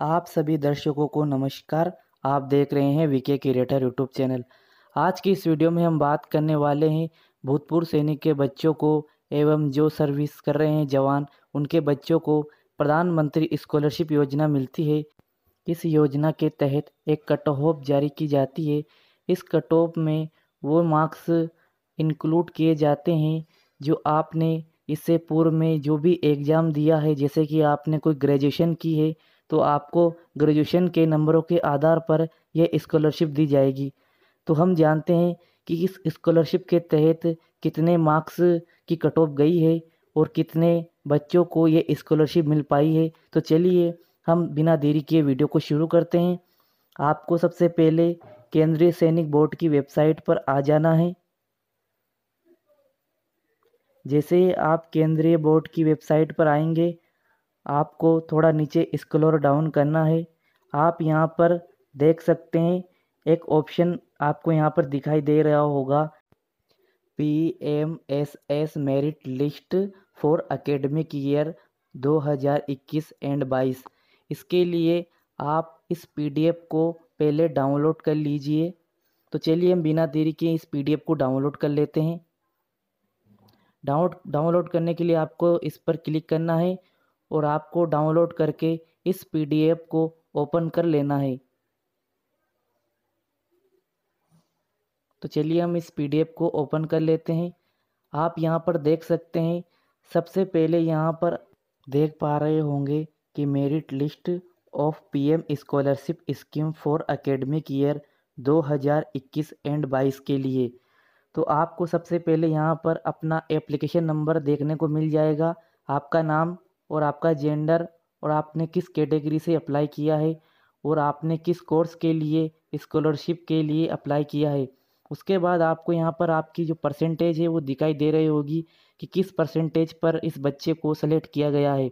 आप सभी दर्शकों को नमस्कार आप देख रहे हैं वीके क्रिएटर यूट्यूब चैनल आज की इस वीडियो में हम बात करने वाले हैं भूतपूर्व सैनिक के बच्चों को एवं जो सर्विस कर रहे हैं जवान उनके बच्चों को प्रधानमंत्री स्कॉलरशिप योजना मिलती है इस योजना के तहत एक कट ऑफ जारी की जाती है इस कट ऑफ में वो मार्क्स इंक्लूड किए जाते हैं जो आपने इससे पूर्व में जो भी एग्ज़ाम दिया है जैसे कि आपने कोई ग्रेजुएशन की है तो आपको ग्रेजुएशन के नंबरों के आधार पर यह स्कॉलरशिप दी जाएगी तो हम जानते हैं कि इस स्कॉलरशिप के तहत कितने मार्क्स की कट ऑफ गई है और कितने बच्चों को यह स्कॉलरशिप मिल पाई है तो चलिए हम बिना देरी किए वीडियो को शुरू करते हैं आपको सबसे पहले केंद्रीय सैनिक बोर्ड की वेबसाइट पर आ जाना है जैसे आप केंद्रीय बोर्ड की वेबसाइट पर आएंगे आपको थोड़ा नीचे स्क्रॉल डाउन करना है आप यहाँ पर देख सकते हैं एक ऑप्शन आपको यहाँ पर दिखाई दे रहा होगा P M S S merit list for academic year 2021 and 22 इसके लिए आप इस पीडीएफ को पहले डाउनलोड कर लीजिए तो चलिए हम बिना देरी के इस पीडीएफ को डाउनलोड कर लेते हैं डाउन डाउनलोड करने के लिए आपको इस पर क्लिक करना है और आपको डाउनलोड करके इस पीडीएफ को ओपन कर लेना है तो चलिए हम इस पीडीएफ को ओपन कर लेते हैं आप यहाँ पर देख सकते हैं सबसे पहले यहाँ पर देख पा रहे होंगे कि merit list of PM scholarship scheme for academic year 2021 and 22 के लिए तो आपको सबसे पहले यहाँ पर अपना एप्लीकेशन नंबर देखने को मिल जाएगा आपका नाम और आपका जेंडर और आपने किस कैटेगरी से अप्लाई किया है और आपने किस कोर्स के लिए स्कॉलरशिप के लिए अप्लाई किया है उसके बाद आपको यहाँ पर आपकी जो परसेंटेज है वो दिखाई दे रही होगी कि किस परसेंटेज पर इस बच्चे को सेलेक्ट किया गया है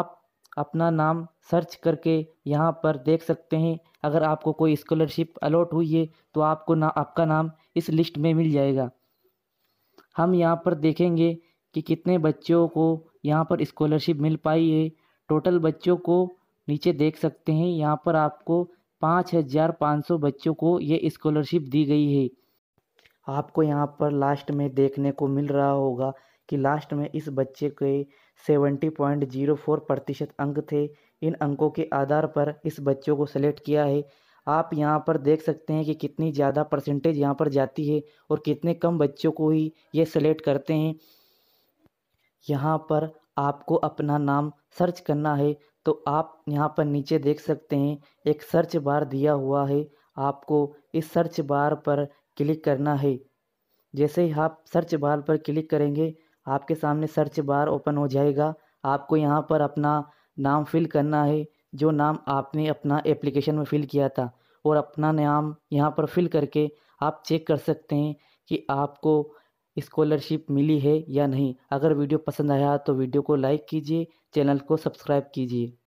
आप अपना नाम सर्च करके यहाँ पर देख सकते हैं अगर आपको कोई स्कॉलरशिप अलॉट हुई है तो आपको ना आपका नाम इस लिस्ट में मिल जाएगा हम यहाँ पर देखेंगे कि कितने बच्चों को यहाँ पर स्कॉलरशिप मिल पाई है टोटल बच्चों को नीचे देख सकते हैं यहाँ पर आपको पाँच हज़ार पाँच सौ बच्चों को ये स्कॉलरशिप दी गई है आपको यहाँ पर लास्ट में देखने को मिल रहा होगा कि लास्ट में इस बच्चे के सेवेंटी पॉइंट जीरो फोर प्रतिशत अंक थे इन अंकों के आधार पर इस बच्चों को सेलेक्ट किया है आप यहाँ पर देख सकते हैं कि कितनी ज़्यादा परसेंटेज यहाँ पर जाती है और कितने कम बच्चों को ही ये सेलेक्ट करते हैं यहाँ पर आपको अपना नाम सर्च करना है तो आप यहाँ पर नीचे देख सकते हैं एक सर्च बार दिया हुआ है आपको इस सर्च बार पर क्लिक करना है जैसे ही आप सर्च बार पर क्लिक करेंगे आपके सामने सर्च बार ओपन हो जाएगा आपको यहाँ पर अपना नाम फिल करना है जो नाम आपने अपना एप्लीकेशन में फ़िल किया था और अपना नाम यहाँ पर फिल करके आप चेक कर सकते हैं कि आपको स्कॉलरशिप मिली है या नहीं अगर वीडियो पसंद आया तो वीडियो को लाइक कीजिए चैनल को सब्सक्राइब कीजिए